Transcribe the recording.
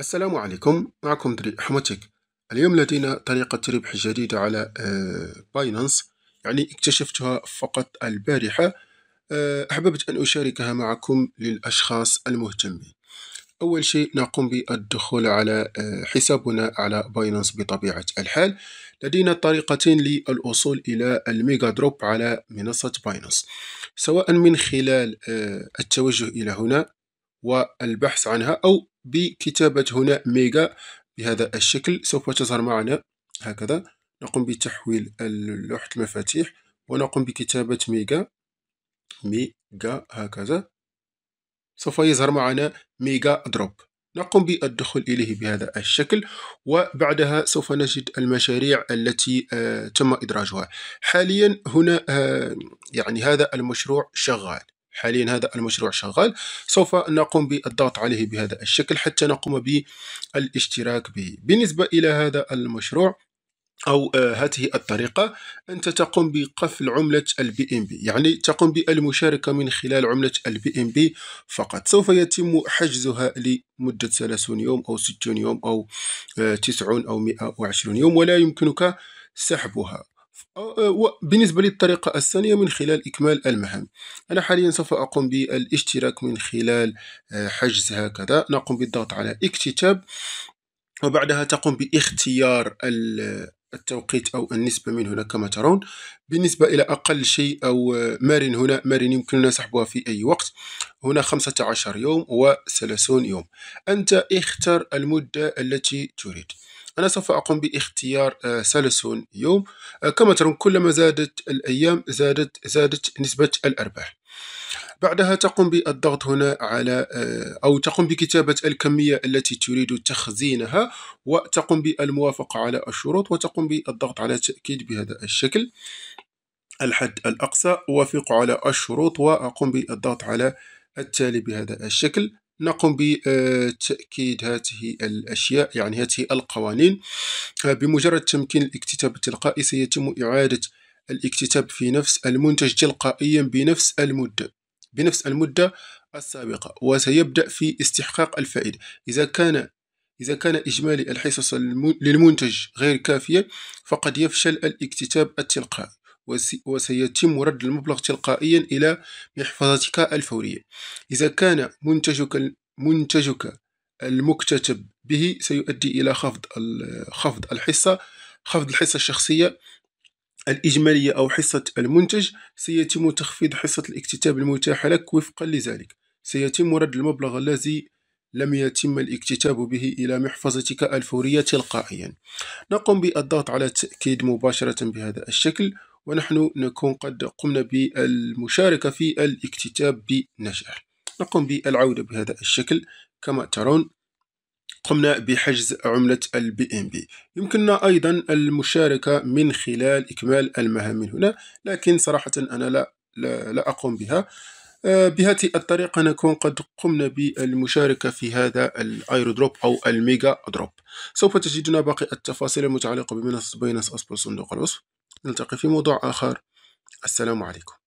السلام عليكم معكم دري حمتك اليوم لدينا طريقة ربح جديدة على باينانس آه، يعني اكتشفتها فقط البارحة آه، أحببت أن أشاركها معكم للأشخاص المهتمين أول شيء نقوم بالدخول على آه، حسابنا على باينانس بطبيعة الحال لدينا طريقتين للوصول إلى الميجا دروب على منصة باينانس سواء من خلال التوجه إلى هنا والبحث عنها أو بكتابة هنا ميجا بهذا الشكل سوف تظهر معنا هكذا نقوم بتحويل لوحة المفاتيح ونقوم بكتابة ميجا ميجا هكذا سوف يظهر معنا ميجا دروب نقوم بالدخول إليه بهذا الشكل وبعدها سوف نجد المشاريع التي آه، تم إدراجها حاليا هنا آه، يعني هذا المشروع شغال حاليا هذا المشروع شغال سوف نقوم بالضغط عليه بهذا الشكل حتى نقوم بالاشتراك به بالنسبة إلى هذا المشروع أو آه، هذه الطريقة أنت تقوم بقفل عملة البي ام بي يعني تقوم بالمشاركة من خلال عملة البي ام بي فقط سوف يتم حجزها لمدة 30 يوم أو 60 يوم أو 90 آه، أو 120 يوم ولا يمكنك سحبها أه، بالنسبة للطريقة الثانية من خلال إكمال المهام أنا حاليا سوف أقوم بالاشتراك من خلال أه، حجز هكذا نقوم بالضغط على اكتتاب وبعدها تقوم باختيار التوقيت أو النسبة من هنا كما ترون بالنسبة إلى أقل شيء أو أه، مارن هنا مارن يمكننا سحبها في أي وقت هنا 15 يوم و30 يوم أنت اختر المدة التي تريد أنا سوف أقوم باختيار سلسون آه، يوم آه، كما ترون كلما زادت الأيام زادت زادت نسبة الأرباح بعدها تقوم بالضغط هنا على آه، أو تقوم بكتابة الكمية التي تريد تخزينها وتقوم بالموافقة على الشروط وتقوم بالضغط على تأكيد بهذا الشكل الحد الأقصى أوافق على الشروط وأقوم بالضغط على التالي بهذا الشكل نقوم بتأكيد هذه الأشياء يعني هذه القوانين آه، بمجرد تمكين الاكتتاب التلقائي سيتم إعادة الاكتتاب في نفس المنتج تلقائيا بنفس المدة بنفس المدة السابقة وسيبدأ في استحقاق الفائدة إذا كان إذا كان إجمالي الحصص للمنتج غير كافية فقد يفشل الاكتتاب التلقائي وسيتم رد المبلغ تلقائيا إلى محفظتك الفورية إذا كان منتجك منتجك المكتتب به سيؤدي إلى خفض خفض الحصة خفض الحصة الشخصية الإجمالية أو حصة المنتج سيتم تخفيض حصة الاكتتاب المتاحة لك وفقا لذلك سيتم رد المبلغ الذي لم يتم الاكتتاب به إلى محفظتك الفورية تلقائيا نقوم بالضغط على التأكيد مباشرة بهذا الشكل ونحن نكون قد قمنا بالمشاركة في الاكتتاب بنجاح نقوم بالعودة بهذا الشكل كما ترون قمنا بحجز عملة البي ام بي يمكننا أيضا المشاركة من خلال إكمال المهام من هنا لكن صراحة أنا لا, لا, لا أقوم بها آه، بهذه الطريقة نكون قد قمنا بالمشاركة في هذا الايرودروب أو الميجا دروب سوف تجدون باقي التفاصيل المتعلقة بمنصة بينس أسفل صندوق الوصف نلتقي في موضوع آخر السلام عليكم